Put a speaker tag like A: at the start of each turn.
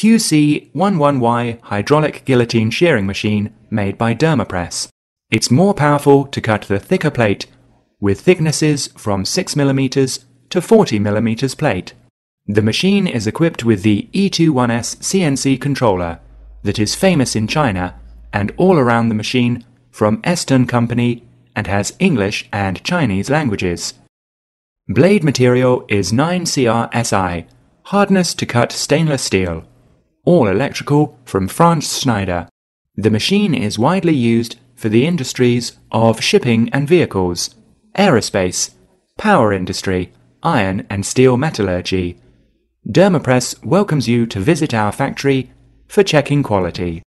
A: QC11Y hydraulic guillotine shearing machine made by Dermapress. It's more powerful to cut the thicker plate with thicknesses from 6mm to 40mm plate. The machine is equipped with the E21S CNC controller that is famous in China and all around the machine from Eston Company and has English and Chinese languages. Blade material is 9CRSI, hardness to cut stainless steel all electrical, from Franz Schneider. The machine is widely used for the industries of shipping and vehicles, aerospace, power industry, iron and steel metallurgy. Dermapress welcomes you to visit our factory for checking quality.